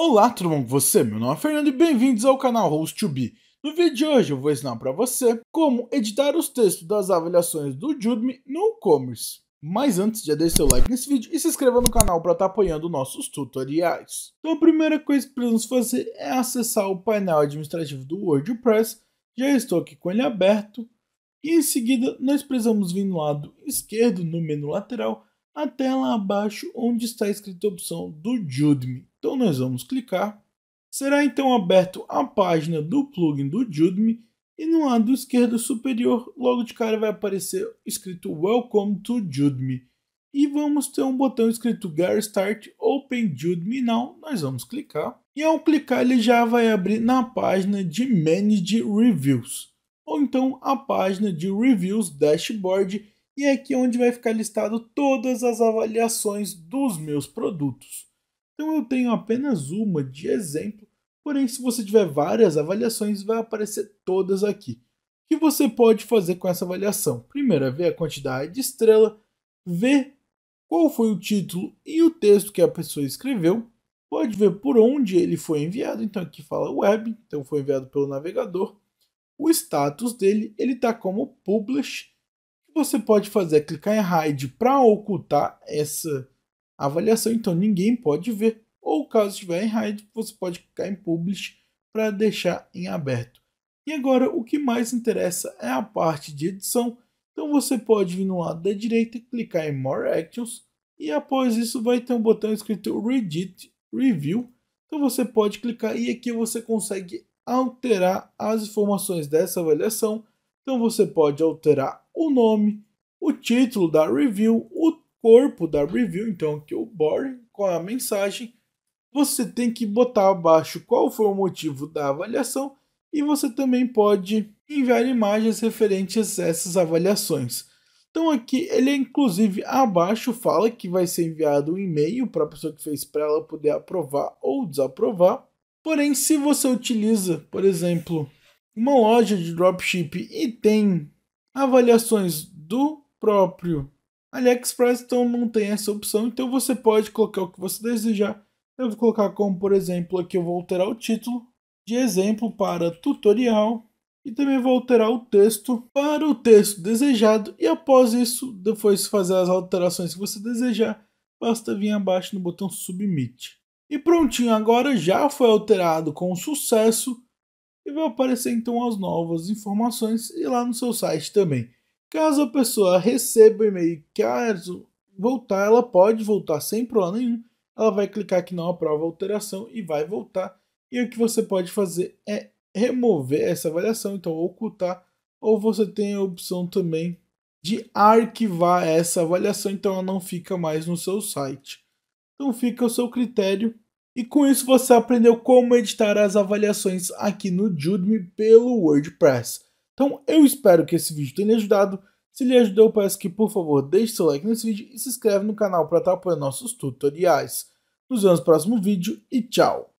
Olá, tudo bom com você? Meu nome é Fernando e bem-vindos ao canal Host2B. No vídeo de hoje eu vou ensinar para você como editar os textos das avaliações do Judme no e-commerce. Mas antes, já deixe seu like nesse vídeo e se inscreva no canal para estar tá apoiando nossos tutoriais. Então a primeira coisa que precisamos fazer é acessar o painel administrativo do WordPress. Já estou aqui com ele aberto. E em seguida, nós precisamos vir no lado esquerdo, no menu lateral, a tela abaixo onde está escrita a opção do Judme. Então nós vamos clicar. Será então aberto a página do plugin do Judme e no lado esquerdo superior, logo de cara vai aparecer escrito Welcome to Judme. E vamos ter um botão escrito Get Start Open Judme Now. Nós vamos clicar. E ao clicar ele já vai abrir na página de Manage Reviews. Ou então a página de Reviews Dashboard. E é aqui onde vai ficar listado todas as avaliações dos meus produtos. Então eu tenho apenas uma de exemplo, porém se você tiver várias avaliações vai aparecer todas aqui. O que você pode fazer com essa avaliação? Primeiro é ver a quantidade de estrela, ver qual foi o título e o texto que a pessoa escreveu, pode ver por onde ele foi enviado, então aqui fala web, então foi enviado pelo navegador. O status dele, ele está como publish. O que você pode fazer é clicar em hide para ocultar essa a avaliação, então ninguém pode ver. Ou caso estiver em hide, você pode clicar em publish para deixar em aberto. E agora o que mais interessa é a parte de edição. Então você pode vir no lado da direita, clicar em More Actions e após isso vai ter um botão escrito Redit Review. Então você pode clicar e aqui você consegue alterar as informações dessa avaliação. Então você pode alterar o nome, o título da review, o corpo da review, então que o bore com a mensagem, você tem que botar abaixo qual foi o motivo da avaliação e você também pode enviar imagens referentes a essas avaliações. Então aqui ele inclusive abaixo fala que vai ser enviado um e-mail para a pessoa que fez para ela poder aprovar ou desaprovar. Porém, se você utiliza, por exemplo, uma loja de dropship e tem avaliações do próprio AliExpress então não tem essa opção, então você pode colocar o que você desejar. Eu vou colocar como, por exemplo, aqui eu vou alterar o título de exemplo para tutorial e também vou alterar o texto para o texto desejado e após isso, depois fazer as alterações que você desejar, basta vir abaixo no botão Submit. E prontinho, agora já foi alterado com sucesso e vai aparecer então as novas informações e lá no seu site também. Caso a pessoa receba o e-mail, caso voltar, ela pode voltar sem problema nenhum. Ela vai clicar que não aprova a alteração e vai voltar. E o que você pode fazer é remover essa avaliação, então ocultar, ou você tem a opção também de arquivar essa avaliação, então ela não fica mais no seu site. Então fica ao seu critério. E com isso você aprendeu como editar as avaliações aqui no Udemy pelo WordPress. Então eu espero que esse vídeo tenha ajudado. Se lhe ajudou, peço que por favor deixe seu like nesse vídeo e se inscreve no canal para estar apoiando nossos tutoriais. Nos vemos no próximo vídeo e tchau!